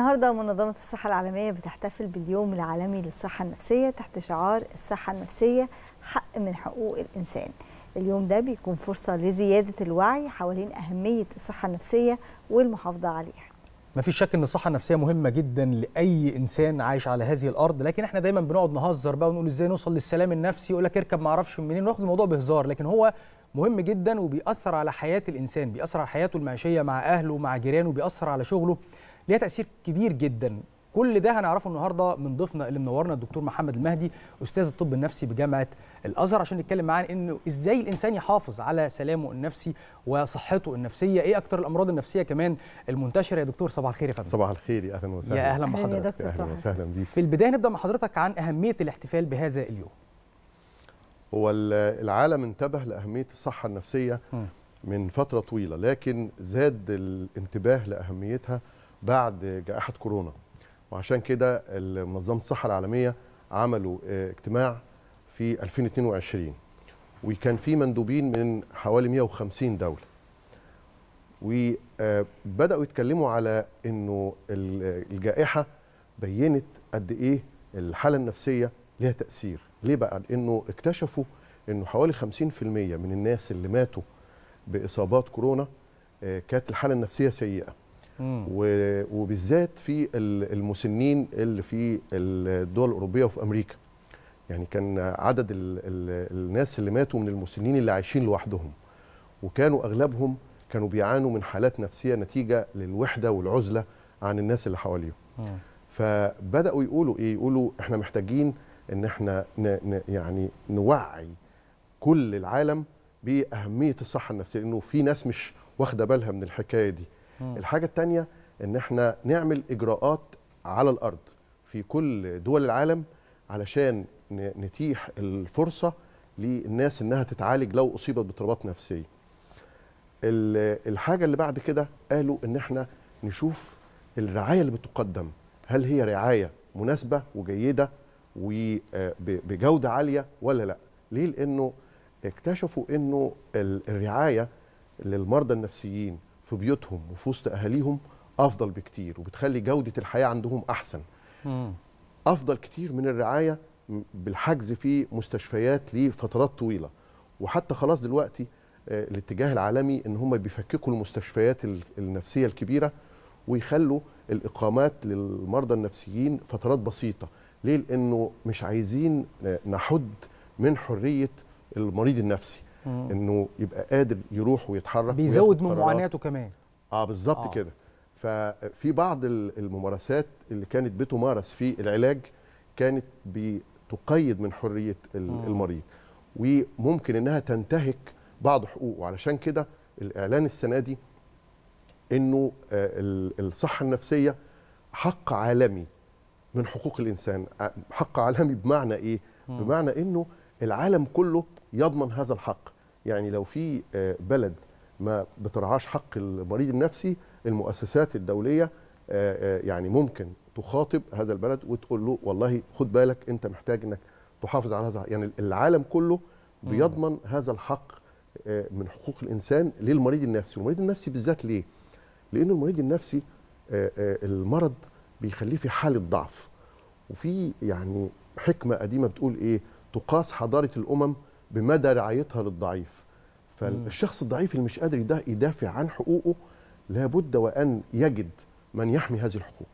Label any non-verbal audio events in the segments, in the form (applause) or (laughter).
النهارده منظمة الصحة العالمية بتحتفل باليوم العالمي للصحة النفسية تحت شعار الصحة النفسية حق من حقوق الإنسان. اليوم ده بيكون فرصة لزيادة الوعي حوالين أهمية الصحة النفسية والمحافظة عليها. مفيش شك ان الصحه النفسيه مهمه جدا لاي انسان عايش على هذه الارض لكن احنا دايما بنقعد نهزر بقى ونقول ازاي نوصل للسلام النفسي يقول لك اركب معرفش منين ناخد الموضوع بهزار لكن هو مهم جدا وبيأثر على حياه الانسان بيأثر على حياته المعيشيه مع اهله مع جيرانه بيأثر على شغله ليها تاثير كبير جدا كل ده هنعرفه النهارده من ضيفنا اللي منورنا الدكتور محمد المهدي استاذ الطب النفسي بجامعه الازهر عشان نتكلم معاه انه ازاي الانسان يحافظ على سلامه النفسي وصحته النفسيه ايه اكتر الامراض النفسيه كمان المنتشره يا دكتور صباح الخير يا فندم صباح الخير يا اهلا وسهلا يا اهلا بحضرتك يا اهلا وسهلا بيك في البدايه نبدا مع حضرتك عن اهميه الاحتفال بهذا اليوم هو العالم انتبه لاهميه الصحه النفسيه م. من فتره طويله لكن زاد الانتباه لاهميتها بعد جائحه كورونا وعشان كده منظمه الصحه العالميه عملوا آه، اجتماع في 2022 وكان في مندوبين من حوالي 150 دوله وبداوا آه، يتكلموا على انه الجائحه بينت قد ايه الحاله النفسيه ليها تاثير ليه بقى لانه اكتشفوا انه حوالي 50% من الناس اللي ماتوا باصابات كورونا آه، كانت الحاله النفسيه سيئه وبالذات في المسنين اللي في الدول الاوروبيه وفي امريكا يعني كان عدد الـ الـ الناس اللي ماتوا من المسنين اللي عايشين لوحدهم وكانوا اغلبهم كانوا بيعانوا من حالات نفسيه نتيجه للوحده والعزله عن الناس اللي حواليهم فبداوا يقولوا ايه يقولوا احنا محتاجين ان احنا ن ن يعني نوعي كل العالم باهميه الصحه النفسيه لانه في ناس مش واخده بالها من الحكايه دي الحاجه الثانيه ان احنا نعمل اجراءات على الارض في كل دول العالم علشان نتيح الفرصه للناس انها تتعالج لو اصيبت باضطرابات نفسيه الحاجه اللي بعد كده قالوا ان احنا نشوف الرعايه اللي بتقدم هل هي رعايه مناسبه وجيده وبجوده آه، عاليه ولا لا ليه لانه اكتشفوا انه الرعايه للمرضى النفسيين في بيوتهم وفي وسط اهاليهم افضل بكتير وبتخلي جوده الحياه عندهم احسن مم. افضل كتير من الرعايه بالحجز في مستشفيات لفترات طويله وحتى خلاص دلوقتي آه، الاتجاه العالمي ان هم بيفككوا المستشفيات النفسيه الكبيره ويخلوا الاقامات للمرضى النفسيين فترات بسيطه ليه لانه مش عايزين آه، نحد من حريه المريض النفسي انه يبقى قادر يروح ويتحرك بيزود من معاناته كمان اه بالظبط آه. كده ففي بعض الممارسات اللي كانت بتمارس في العلاج كانت بتقيد من حريه المريض وممكن انها تنتهك بعض حقوقه علشان كده الاعلان السنه دي انه آه، الصحه النفسيه حق عالمي من حقوق الانسان آه، حق عالمي بمعنى ايه بمعنى انه العالم كله يضمن هذا الحق يعني لو في آه، بلد ما بترعاش حق المريض النفسي المؤسسات الدوليه آه، آه، يعني ممكن تخاطب هذا البلد وتقول له والله خد بالك انت محتاج انك تحافظ على هذا يعني العالم كله بيضمن هذا الحق من حقوق الانسان للمريض النفسي والمريض النفسي بالذات ليه لان المريض النفسي المرض بيخليه في حاله ضعف وفي يعني حكمه قديمه بتقول ايه تقاس حضاره الامم بمدى رعايتها للضعيف فالشخص الضعيف اللي مش قادر يدافع عن حقوقه لابد وان يجد من يحمي هذه الحقوق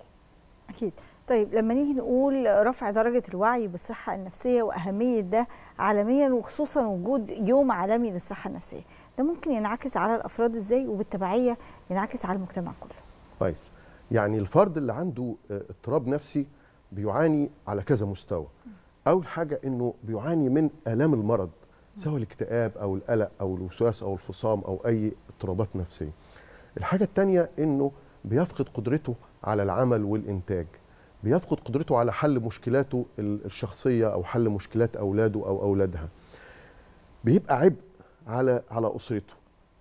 اكيد طيب لما نيجي نقول رفع درجة الوعي بالصحة النفسية وأهمية ده عالميا وخصوصا وجود يوم عالمي للصحة النفسية ده ممكن ينعكس على الأفراد إزاي وبالتبعية ينعكس على المجتمع كله كويس يعني الفرد اللي عنده آه، اضطراب نفسي بيعاني على كذا مستوى أول حاجة أنه بيعاني من آلام المرض سواء الاكتئاب او القلق او الوسواس او الفصام او اي اضطرابات نفسيه الحاجه الثانيه انه بيفقد قدرته على العمل والانتاج بيفقد قدرته على حل مشكلاته الشخصيه او حل مشكلات اولاده او اولادها بيبقى عبء على على اسرته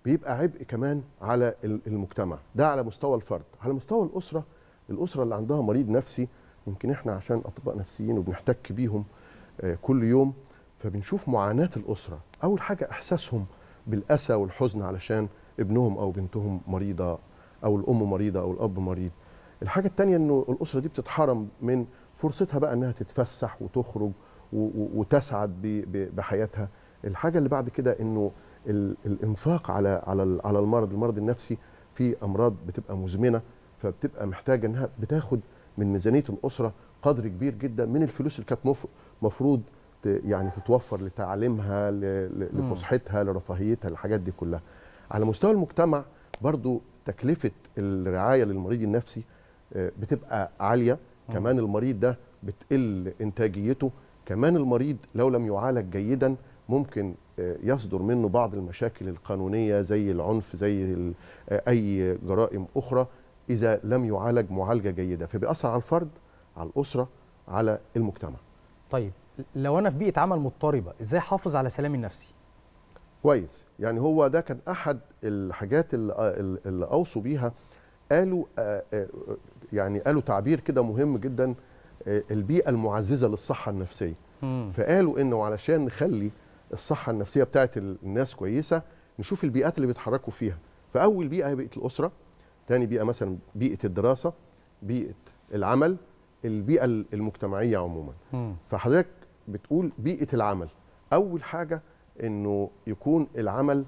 بيبقى عبء كمان على المجتمع ده على مستوى الفرد على مستوى الاسره الاسره اللي عندها مريض نفسي يمكن احنا عشان اطباء نفسيين وبنحتك بيهم آه، كل يوم فبنشوف معاناه الاسره اول حاجه احساسهم بالاسى والحزن علشان ابنهم او بنتهم مريضه او الام مريضه او الاب مريض الحاجه الثانيه انه الاسره دي بتتحرم من فرصتها بقى انها تتفسح وتخرج وتسعد بحياتها الحاجه اللي بعد كده انه الانفاق على على على المرض المرض النفسي في امراض بتبقى مزمنه فبتبقى محتاجه انها بتاخد من ميزانيه الاسره قدر كبير جدا من الفلوس اللي كانت مفروض يعني تتوفر لتعليمها لفسحتها لرفاهيتها الحاجات دي كلها على مستوى المجتمع برضو تكلفه الرعايه للمريض النفسي آه، بتبقى عاليه كمان المريض ده بتقل انتاجيته كمان المريض لو لم يعالج جيدا ممكن آه، يصدر منه بعض المشاكل القانونيه زي العنف زي آه، اي جرائم اخرى اذا لم يعالج معالجه جيده فبيأثر على الفرد على الاسره على المجتمع طيب لو انا في بيئه عمل مضطربه ازاي احافظ على سلامي النفسي كويس يعني هو ده كان احد الحاجات اللي, آه، اللي اوصوا بيها قالوا آه، آه، يعني قالوا تعبير كده مهم جدا البيئه المعززه للصحه النفسيه فقالوا انه علشان نخلي الصحه النفسيه بتاعه الناس كويسه نشوف البيئات اللي بيتحركوا فيها فاول بيئه هي بيئه الاسره ثاني بيئه مثلا بيئه الدراسه بيئه العمل البيئه المجتمعيه عموما فحضرتك بتقول بيئه العمل اول حاجه انه يكون العمل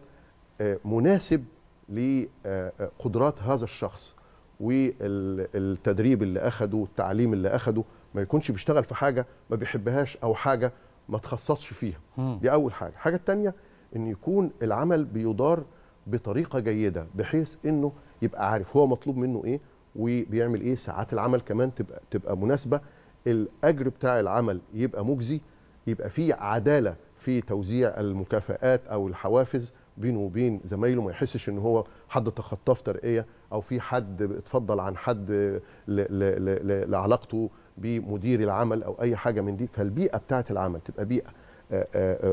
آه، مناسب لقدرات آه، آه، هذا الشخص والتدريب اللي اخده والتعليم اللي اخده ما يكونش بيشتغل في حاجه ما بيحبهاش او حاجه ما تخصصش فيها دي اول حاجه الحاجه الثانيه ان يكون العمل بيدار بطريقه جيده بحيث انه يبقى عارف هو مطلوب منه ايه وبيعمل ايه ساعات العمل كمان تبقى تبقى مناسبه الاجر بتاع العمل يبقى مجزي يبقى في عداله في توزيع المكافآت او الحوافز بينه وبين زمايله ما يحسش ان هو حد تخطاه في ترقيه او في حد اتفضل عن حد لعلاقته بمدير العمل او اي حاجه من دي فالبيئه بتاعه العمل تبقى بيئه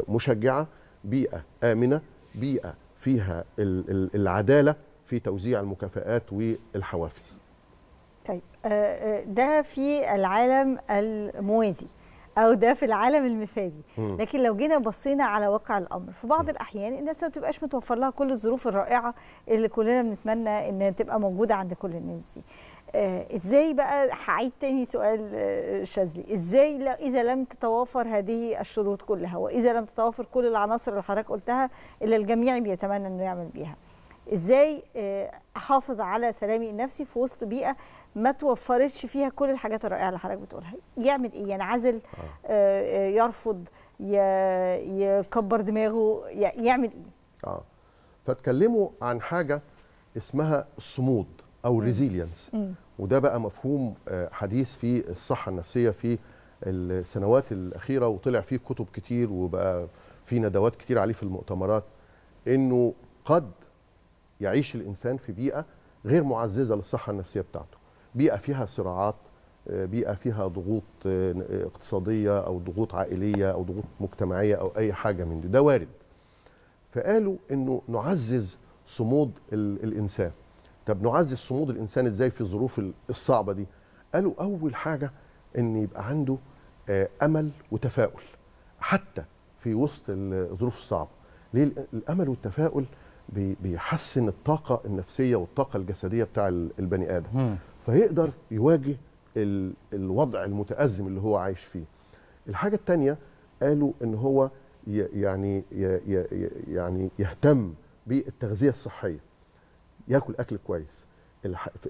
مشجعه بيئه امنه بيئه فيها العداله في توزيع المكافآت والحوافز طيب آه، آه، ده في العالم الموازي او ده في العالم المثالي لكن لو جينا بصينا على واقع الامر في بعض الاحيان الناس ما بتبقاش متوفر لها كل الظروف الرائعه اللي كلنا بنتمنى ان تبقى موجوده عند كل الناس دي آه، ازاي بقى هعيد تاني سؤال شاذلي ازاي اذا لم تتوافر هذه الشروط كلها واذا لم تتوافر كل العناصر اللي حضرتك قلتها اللي الجميع بيتمنى انه يعمل بيها ازاي آه، احافظ على سلامي النفسي في وسط بيئه ما توفرتش فيها كل الحاجات الرائعه اللي حضرتك بتقولها يعمل ايه ينعزل آه. آه،, آه، يرفض يكبر دماغه يعمل ايه اه فاتكلموا عن حاجه اسمها الصمود او ريزيلينس وده بقى مفهوم حديث في الصحه النفسيه في السنوات الاخيره وطلع فيه كتب كتير وبقى في ندوات كتير عليه في المؤتمرات انه قد يعيش الانسان في بيئه غير معززه للصحه النفسيه بتاعته بيئه فيها صراعات آه، بيئه فيها ضغوط آه، اقتصاديه او ضغوط عائليه او ضغوط مجتمعيه او اي حاجه من دي ده وارد فقالوا انه نعزز صمود الانسان طب نعزز صمود الانسان ازاي في الظروف الصعبه دي قالوا اول حاجه ان يبقى عنده آه، امل وتفاؤل حتى في وسط الظروف الصعبه ليه الامل والتفاؤل بيحسن الطاقه النفسيه والطاقه الجسديه بتاع البني ادم مم. فيقدر يواجه الوضع المتازم اللي هو عايش فيه الحاجه الثانيه قالوا ان هو يعني يعني يهتم بالتغذيه الصحيه ياكل اكل كويس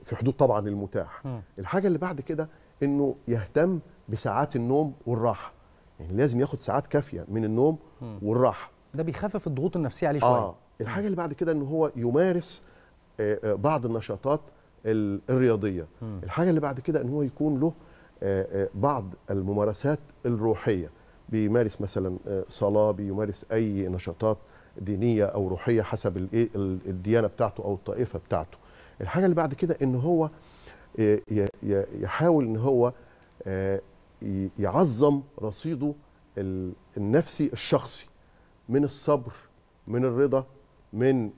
في حدود طبعا المتاح الحاجه اللي بعد كده انه يهتم بساعات النوم والراحه يعني لازم ياخد ساعات كافيه من النوم والراحه ده بيخفف الضغوط النفسيه عليه آه. شويه آه. الحاجه اللي بعد كده ان هو يمارس آه، آه، بعض النشاطات الرياضيه الحاجه اللي بعد كده ان هو يكون له آه، بعض الممارسات الروحيه بيمارس مثلا صلاه بيمارس اي نشاطات دينيه او روحيه حسب إيه، الديانه بتاعته او الطائفه بتاعته الحاجه اللي بعد كده ان هو يحاول ان هو يعظم رصيده النفسي الشخصي من الصبر من الرضا من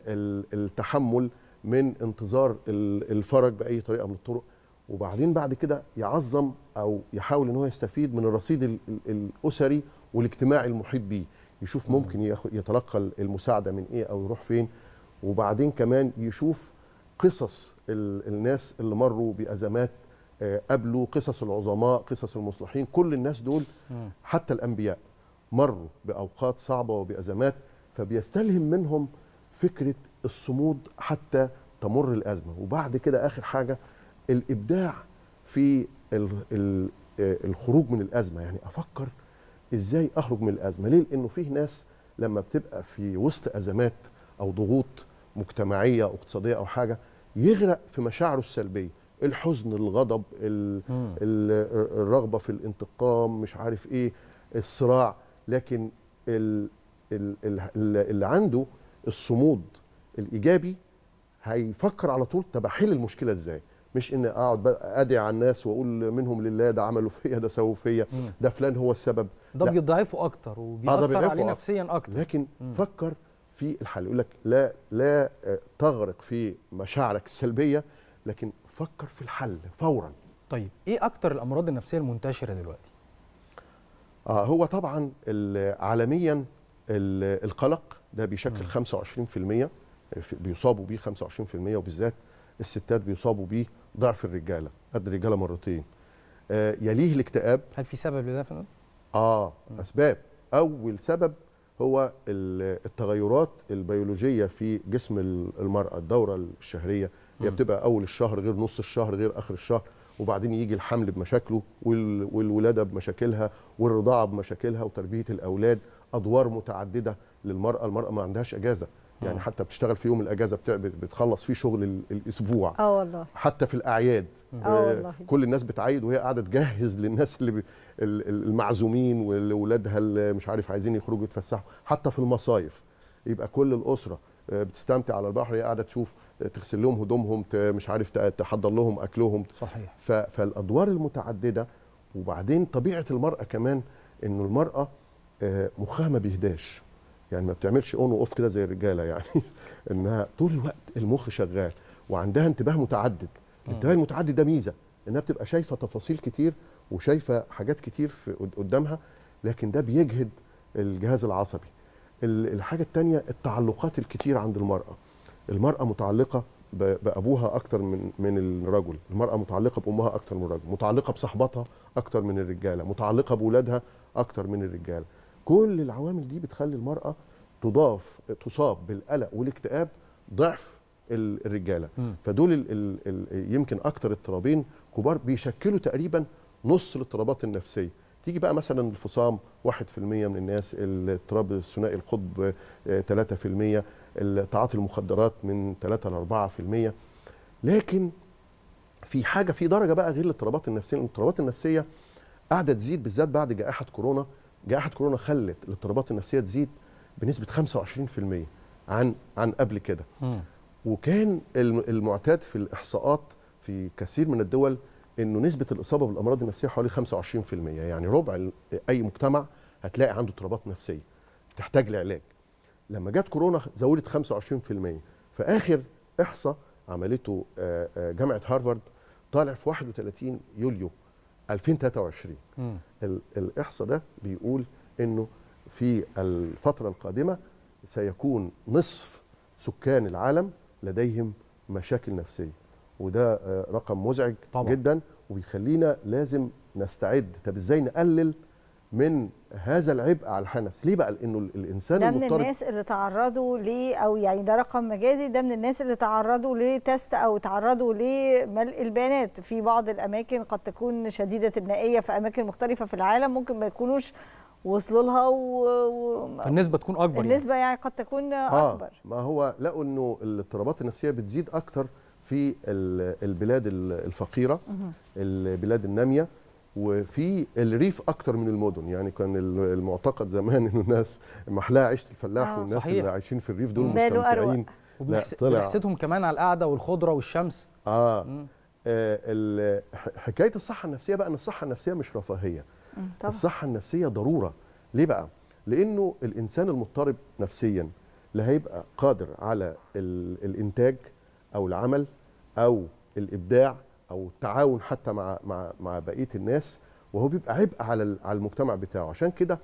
التحمل من انتظار الفرج باي طريقه من الطرق وبعدين بعد كده يعظم او يحاول ان هو يستفيد من الرصيد الاسري والاجتماعي المحيط بيه يشوف ممكن يتلقى المساعده من ايه او يروح فين وبعدين كمان يشوف قصص الناس اللي مروا بازمات آه، قبله قصص العظماء قصص المصلحين كل الناس دول حتى الانبياء مروا باوقات صعبه وبازمات فبيستلهم منهم فكره الصمود حتى تمر الازمه وبعد كده اخر حاجه الابداع في آه، الخروج من الازمه يعني افكر ازاي اخرج من الازمه ليه لانه فيه ناس لما بتبقى في وسط ازمات او ضغوط مجتمعيه او اقتصاديه او حاجه يغرق في مشاعره السلبيه الحزن الغضب الرغبه في الانتقام مش عارف ايه الصراع لكن اللي عنده الصمود الايجابي هيفكر على طول طب احل المشكله ازاي مش ان اقعد ادعي على الناس واقول منهم لله ده عملوا فيا ده سووا فيا ده فلان هو السبب ده بيضعفه اكتر آه، وبيأثر عليه نفسيا اكتر لكن مم. فكر في الحل يقول لك لا لا آه، تغرق في مشاعرك السلبيه لكن فكر في الحل فورا طيب ايه اكتر الامراض النفسيه المنتشره دلوقتي آه هو طبعا عالميا القلق ده بيشكل 25% آه، بيصابوا بيه 25% وبالذات الستات بيصابوا بيه ضعف الرجاله قد الرجاله مرتين آه يليه الاكتئاب هل في سبب لده فندم اه م. اسباب اول سبب هو التغيرات البيولوجيه في جسم المراه الدوره الشهريه هي بتبقى اول الشهر غير نص الشهر غير اخر الشهر وبعدين يجي الحمل بمشاكله والولاده بمشاكلها والرضاعه بمشاكلها وتربيه الاولاد ادوار متعدده للمراه المراه ما عندهاش اجازه يعني آه. حتى بتشتغل في يوم الاجازه بتخلص فيه شغل الاسبوع اه والله حتى في الاعياد آه،, اه والله كل الناس بتعيد وهي قاعده تجهز للناس اللي المعزومين واولادها اللي مش عارف عايزين يخرجوا يتفسحوا حتى في المصايف يبقى كل الاسره آه، بتستمتع على البحر هي قاعده تشوف تغسل لهم هدومهم مش عارف تحضر لهم اكلهم صحيح فالادوار المتعدده وبعدين طبيعه المراه كمان انه المراه مخها ما بيهداش يعني ما بتعملش اون واوف كده زي الرجاله يعني (laughs) انها طول الوقت المخ شغال وعندها انتباه متعدد الانتباه المتعدد ده ميزه انها بتبقى شايفه تفاصيل كتير وشايفه حاجات كتير في قدامها لكن ده بيجهد الجهاز العصبي الحاجه الثانيه التعلقات الكتير عند المراه المراه متعلقه بابوها اكتر من من الرجل المراه متعلقه بامها اكتر من الرجل متعلقه بصحبتها اكتر من الرجاله متعلقه باولادها اكتر من الرجاله كل العوامل دي بتخلي المراه تضاف تصاب بالقلق والاكتئاب ضعف الرجاله م. فدول الـ الـ الـ يمكن اكتر اضطرابين كبار بيشكلوا تقريبا نص الاضطرابات النفسيه تيجي بقى مثلا الفصام 1% من الناس الاضطراب الثنائي القطب 3% آه، تعاطي المخدرات من 3 ل 4% لكن في حاجه في درجه بقى غير الاضطرابات النفسيه الاضطرابات النفسيه قاعده تزيد بالذات بعد جائحه كورونا جائحه كورونا خلت الاضطرابات النفسيه تزيد بنسبه 25% عن عن قبل كده وكان المعتاد في الاحصاءات في كثير من الدول انه نسبه الاصابه بالامراض النفسيه حوالي 25% يعني ربع اي مجتمع هتلاقي عنده اضطرابات نفسيه بتحتاج لعلاج لما جت كورونا زودت 25% فاخر احصاء عملته جامعه هارفارد طالع في 31 يوليو 2023 م. الاحصاء ده بيقول انه في الفتره القادمه سيكون نصف سكان العالم لديهم مشاكل نفسيه وده آه، رقم مزعج طبعا. جدا وبيخلينا لازم نستعد طب ازاي نقلل من هذا العبء على الحياه النفسيه ليه بقى لانه الانسان ده من الناس اللي تعرضوا ليه او يعني ده رقم مجازي ده من الناس اللي تعرضوا لتست او تعرضوا لملء البيانات في بعض الاماكن قد تكون شديده النائيه في اماكن مختلفه في العالم ممكن ما يكونوش وصلوا لها و... النسبه تكون اكبر يعني. النسبه يعني, يعني قد تكون آه اكبر ما هو لقوا انه الاضطرابات النفسيه بتزيد اكتر في البلاد الفقيره البلاد الناميه وفي الريف اكتر من المدن يعني كان المعتقد زمان (laughs) انه الناس محلاها عيشه الفلاح آه والناس صحيح. اللي عايشين في الريف دول مستمتعين وبنحسدهم كمان على القعده والخضره والشمس اه, آه حكايه الصحه النفسيه بقى ان الصحه النفسيه مش رفاهيه طبعا. الصحه النفسيه ضروره ليه بقى لانه الانسان المضطرب نفسيا لا هيبقى قادر على الانتاج او العمل او الابداع او التعاون حتى مع مع مع بقيه الناس وهو بيبقى عبء على على المجتمع بتاعه عشان كده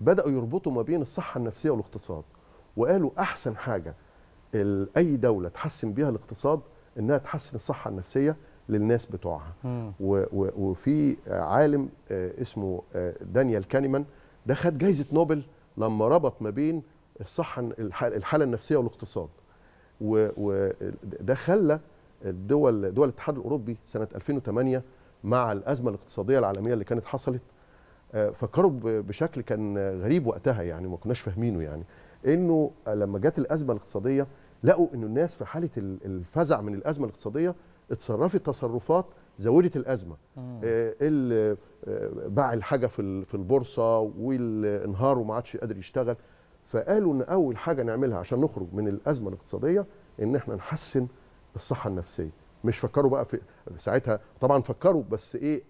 بداوا يربطوا ما بين الصحه النفسيه والاقتصاد وقالوا احسن حاجه اي دوله تحسن بيها الاقتصاد انها تحسن الصحه النفسيه للناس بتوعها وفي عالم آه، اسمه آه، دانيال كانيمان ده خد جائزه نوبل لما ربط ما بين الصحه الحاله النفسيه والاقتصاد وده خلى الدول دول الاتحاد الاوروبي سنه 2008 مع الازمه الاقتصاديه العالميه اللي كانت حصلت آه، فكروا بشكل كان غريب وقتها يعني ما كناش فاهمينه يعني انه لما جت الازمه الاقتصاديه لقوا انه الناس في حاله الفزع من الازمه الاقتصاديه اتصرفت تصرفات زودت الازمه آه،, آه باع الحاجه في في البورصه والانهار وما عادش قادر يشتغل فقالوا ان اول حاجه نعملها عشان نخرج من الازمه الاقتصاديه ان احنا نحسن بالصحه النفسيه مش فكروا بقى في ساعتها طبعا فكروا بس ايه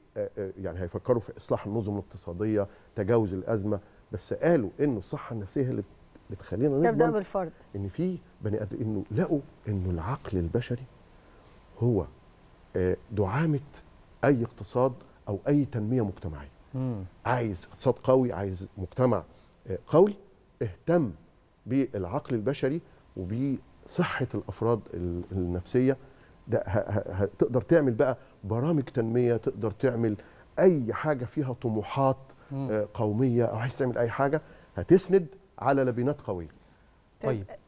يعني هيفكروا في اصلاح النظم الاقتصاديه تجاوز الازمه بس قالوا انه الصحه النفسيه هي اللي بتخلينا نضمن تبدا بالفرد ان في بني ادم انه لقوا انه العقل البشري هو دعامه اي اقتصاد او اي تنميه مجتمعيه مم. عايز اقتصاد قوي عايز مجتمع قوي اهتم بالعقل البشري وبي صحه الافراد النفسيه ده هتقدر تعمل بقى برامج تنميه تقدر تعمل اي حاجه فيها طموحات آه، قوميه او عايز تعمل اي حاجه هتسند على لبنات قويه طيب, طيب،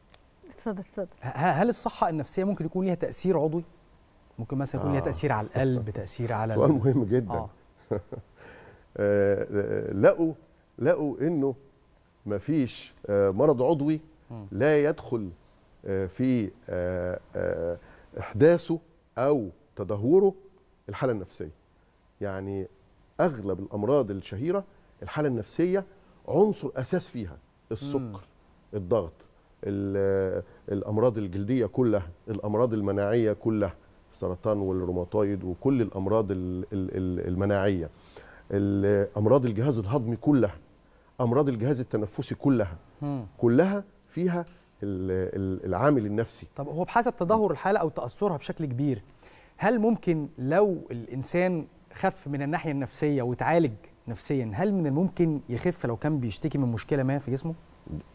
اتفضل اتفضل هل الصحه النفسيه ممكن يكون ليها تاثير عضوي ممكن مثلا يكون آه. ليها تاثير على القلب تاثير على سؤال ال... مهم جدا آه. (laughs) آه، لقوا لقوا انه مفيش آه، مرض عضوي لا يدخل آه، في آه، آه، احداثه او تدهوره الحاله النفسيه يعني اغلب الامراض الشهيره الحاله النفسيه عنصر اساس فيها السكر الضغط الامراض الجلديه كلها الامراض المناعيه كلها السرطان والروماتويد وكل الامراض المناعيه امراض الجهاز الهضمي كلها امراض الجهاز التنفسي كلها كلها فيها العامل النفسي طب هو بحسب تدهور الحاله او تاثرها بشكل كبير هل ممكن لو الانسان خف من الناحيه النفسيه وتعالج نفسيا هل من الممكن يخف لو كان بيشتكي من مشكله ما في جسمه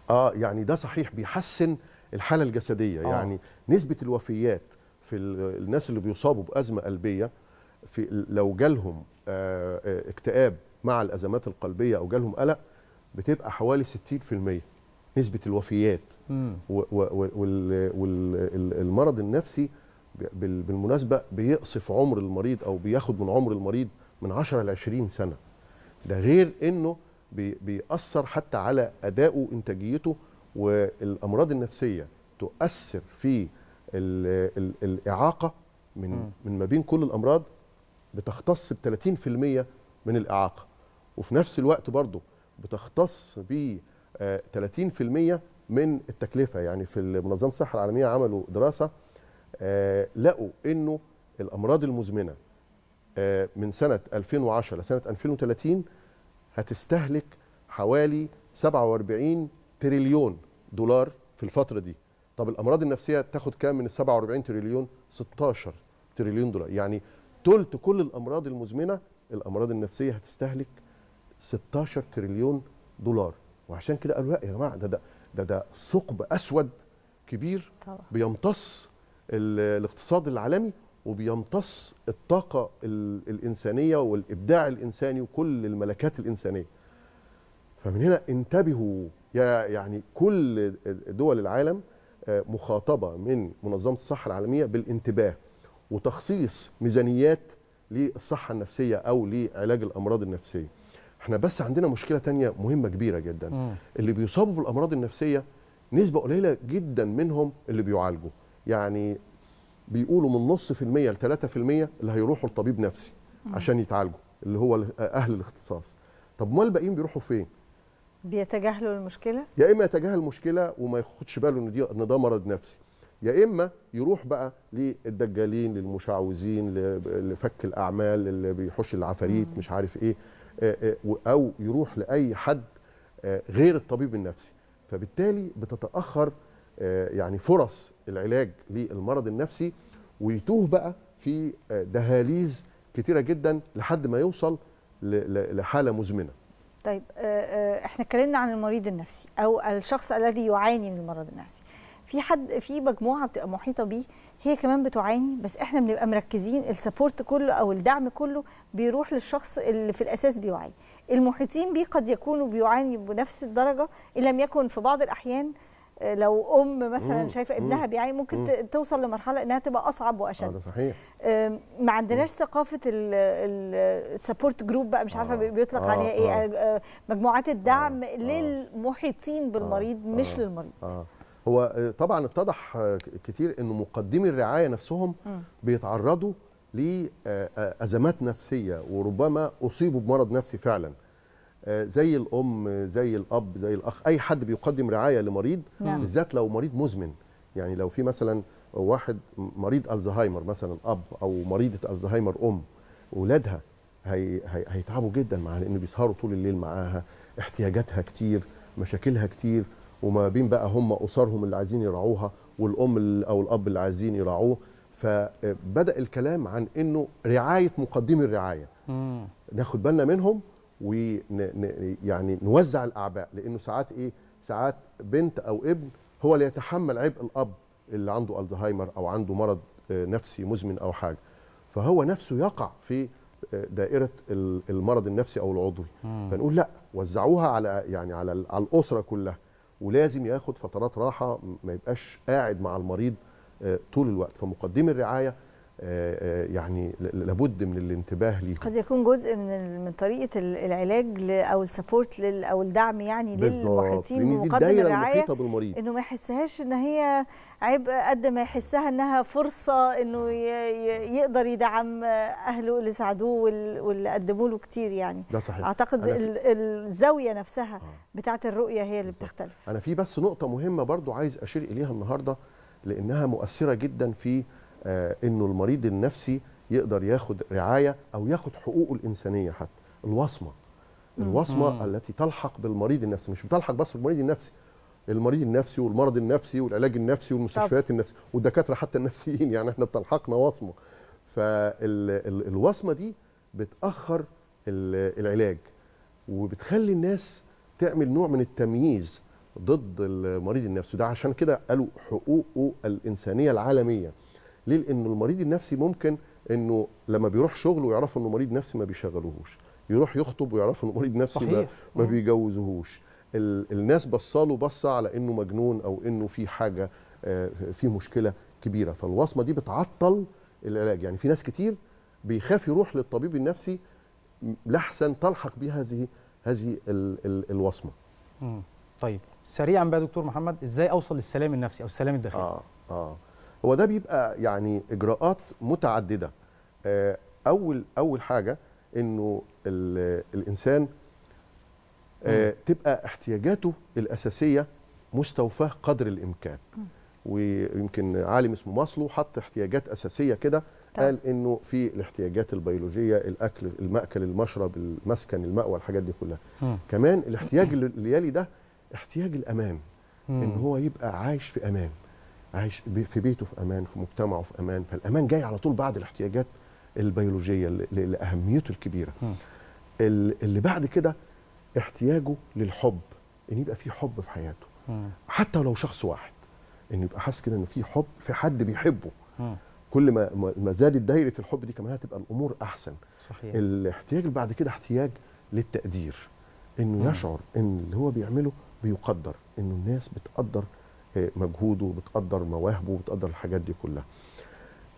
اه يعني ده صحيح بيحسن الحاله الجسديه آه. يعني نسبه الوفيات في الناس اللي بيصابوا بازمه قلبيه في لو جالهم آه، آه، اكتئاب مع الازمات القلبيه او جالهم قلق بتبقى حوالي 60% نسبه الوفيات والمرض النفسي بالمناسبه بيقصف عمر المريض او بياخد من عمر المريض من 10 ل 20 سنه ده غير انه بيأثر حتى على أدائه إنتاجيته والأمراض النفسية تؤثر في الإعاقة من من ما بين كل الأمراض بتختص ب 30% من الإعاقة وفي نفس الوقت برضه بتختص ب 30% آه، من التكلفه يعني في منظمه الصحه العالميه عملوا دراسه آه، لقوا انه الامراض المزمنه آه، من سنه 2010 لسنه 2030 هتستهلك حوالي 47 تريليون دولار في الفتره دي طب الامراض النفسيه تاخد كام من ال 47 تريليون 16 تريليون دولار يعني ثلث كل الامراض المزمنه الامراض النفسيه هتستهلك 16 تريليون دولار وعشان كده قالوا لا يا جماعه ده ده ده, ده ثقب اسود كبير طبعا. بيمتص الاقتصاد العالمي وبيمتص الطاقه الانسانيه والابداع الانساني وكل الملكات الانسانيه فمن هنا انتبهوا يعني كل دول العالم آه، مخاطبه من منظمه الصحه العالميه بالانتباه وتخصيص ميزانيات للصحه النفسيه او لعلاج الامراض النفسيه احنا بس عندنا مشكله تانية مهمه كبيره جدا م. اللي بيصابوا بالامراض النفسيه نسبه قليله جدا منهم اللي بيعالجوا يعني بيقولوا من نص في المية ل 3% اللي هيروحوا لطبيب نفسي م. عشان يتعالجوا اللي هو اهل الاختصاص طب امال الباقيين بيروحوا فين بيتجاهلوا المشكله يا اما يتجاهل المشكله وما ياخدش باله ان دي ان ده مرض نفسي يا اما يروح بقى للدجالين للمشعوذين لفك الاعمال اللي بيحش العفاريت مش عارف ايه آه، آه، او يروح لاي حد آه، غير الطبيب النفسي فبالتالي بتتاخر يعني فرص العلاج للمرض النفسي ويتوه بقى في دهاليز كتيره جدا لحد ما يوصل لحاله مزمنه طيب احنا اتكلمنا عن المريض النفسي او الشخص الذي يعاني من المرض النفسي في حد في مجموعه بتبقى محيطه بيه هي كمان بتعاني بس احنا بنبقى مركزين السبورت كله او الدعم كله بيروح للشخص اللي في الاساس بيعاني المحيطين بيه قد يكونوا بيعاني بنفس الدرجه ان لم يكن في بعض الاحيان آه، لو ام مثلا مم. شايفه ابنها بيعاني ممكن مم. توصل لمرحله انها تبقى اصعب واشد آه صحيح ما عندناش ثقافه السبورت جروب بقى مش عارفه آه. بيطلق آه. عليها ايه آه. آه، مجموعات آه، الدعم آه. للمحيطين بالمريض آه. مش آه. للمريض آه. هو آه، طبعا اتضح آه، كتير انه مقدمي الرعايه نفسهم بيتعرضوا لازمات آه، نفسيه وربما اصيبوا بمرض نفسي فعلا زي الام زي الاب زي الاخ اي حد بيقدم رعايه لمريض نعم. نعم. بالذات لو مريض مزمن يعني لو في مثلا واحد مريض الزهايمر مثلا اب او مريضه الزهايمر ام اولادها هي هي هيتعبوا جدا معاها لان بيسهروا طول الليل معاها احتياجاتها كتير مشاكلها كتير وما بين بقى هم اسرهم اللي عايزين يراعوها والام او الاب اللي عايزين يراعوه فبدا الكلام عن انه رعايه مقدمي الرعايه ناخد بالنا منهم ويعني يعني نوزع الاعباء لانه ساعات ايه ساعات بنت او ابن هو اللي يتحمل عبء الاب اللي عنده الزهايمر او عنده مرض آه، نفسي مزمن او حاجه فهو نفسه يقع في آه، دائره المرض النفسي او العضوي مم. فنقول لا وزعوها على يعني على, على الاسره كلها ولازم ياخد فترات راحه ما يبقاش قاعد مع المريض آه، طول الوقت فمقدمي الرعايه آه، آه، يعني لابد من الانتباه ليه قد يكون جزء من من طريقه العلاج او السبورت او الدعم يعني للمحيطين ومقدم الرعايه انه ما يحسهاش ان هي عبء قد ما يحسها انها فرصه انه يقدر يدعم اهله اللي ساعدوه واللي قدموا له كتير يعني ده صحيح اعتقد الزاويه نفسها آه. بتاعه الرؤيه هي اللي بتختلف انا في بس نقطه مهمه برضو عايز اشير اليها النهارده لانها مؤثره جدا في آه، انه المريض النفسي يقدر ياخد رعايه او ياخد حقوقه الانسانيه حتى الوصمه الوصمه التي تلحق بالمريض النفسي مش بتلحق بس بالمريض النفسي المريض النفسي والمرض النفسي والعلاج النفسي والمستشفيات النفسيه والدكاتره حتى النفسيين (laughs) يعني احنا بتلحقنا وصمه فالوصمه دي بتاخر العلاج وبتخلي الناس تعمل نوع من التمييز ضد المريض النفسي ده عشان كده قالوا حقوقه الانسانيه العالميه ليه لانه المريض النفسي ممكن انه لما بيروح شغله ويعرفوا انه مريض نفسي ما بيشغلوهوش يروح يخطب ويعرفوا انه مريض نفسي صحيح. ما, ما بيجوزهوش الناس بصاله بصه على انه مجنون او انه في حاجه آه، في مشكله كبيره فالوصمه دي بتعطل العلاج يعني في ناس كتير بيخاف يروح للطبيب النفسي لحسن تلحق بهذه هذه هذه ال ال الوصمه طيب سريعا بقى دكتور محمد ازاي اوصل للسلام النفسي او السلام الداخلي اه اه هو ده بيبقى يعني اجراءات متعدده آه، اول اول حاجه انه الانسان آه، تبقى احتياجاته الاساسيه مستوفاه قدر الامكان ويمكن عالم اسمه ماسلو حط احتياجات اساسيه كده قال انه في الاحتياجات البيولوجيه الاكل الماكل المشرب المسكن الماوى الحاجات دي كلها كمان الاحتياج اللي يلي ده احتياج الامان ان هو يبقى عايش في امان عايش في بيته في امان في مجتمعه في امان فالامان جاي على طول بعد الاحتياجات البيولوجيه لاهميته الكبيره اللي بعد كده احتياجه للحب ان يبقى في حب في حياته حتى لو شخص واحد ان يبقى حاسس كده ان في حب في حد بيحبه كل ما ما زادت دايره الحب دي كمان هتبقى الامور احسن صحيح الاحتياج اللي بعد كده احتياج للتقدير انه يشعر ان اللي هو بيعمله بيقدر انه الناس بتقدر آه، مجهوده بتقدر مواهبه بتقدر الحاجات دي كلها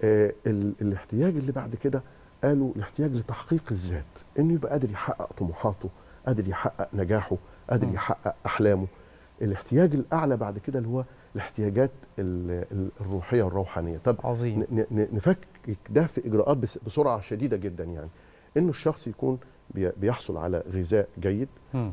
آه، الاحتياج اللي بعد كده قالوا الاحتياج لتحقيق الذات انه يبقى قادر يحقق طموحاته قادر يحقق نجاحه قادر يحقق احلامه الاحتياج الاعلى بعد كده اللي هو الاحتياجات الروحيه والروحانيه طب عظيم نفكك ده في اجراءات بسرعه شديده جدا يعني انه الشخص يكون بيحصل على غذاء جيد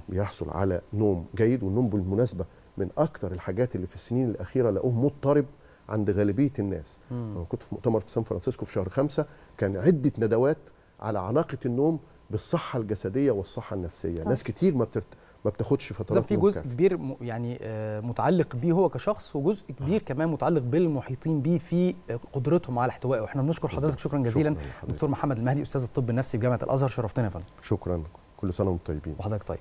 بيحصل على نوم جيد والنوم بالمناسبه من اكتر الحاجات اللي في السنين الاخيره لقوه مضطرب عند غالبيه الناس انا كنت في مؤتمر في سان فرانسيسكو في شهر خمسة كان عده ندوات على علاقه النوم بالصحه الجسديه والصحه النفسيه طيب. ناس كتير ما بترت... ما بتاخدش فترات في جزء مكافئة. كبير يعني آه، متعلق بيه هو كشخص وجزء آه. كبير كمان متعلق بالمحيطين بيه في آه، قدرتهم على احتوائه احنا بنشكر حضرتك شكرا جزيلا شكرا دكتور محمد المهدي استاذ الطب النفسي بجامعه الازهر شرفتنا يا فندم شكرا كل سنه وانتم طيبين وحضرتك طيب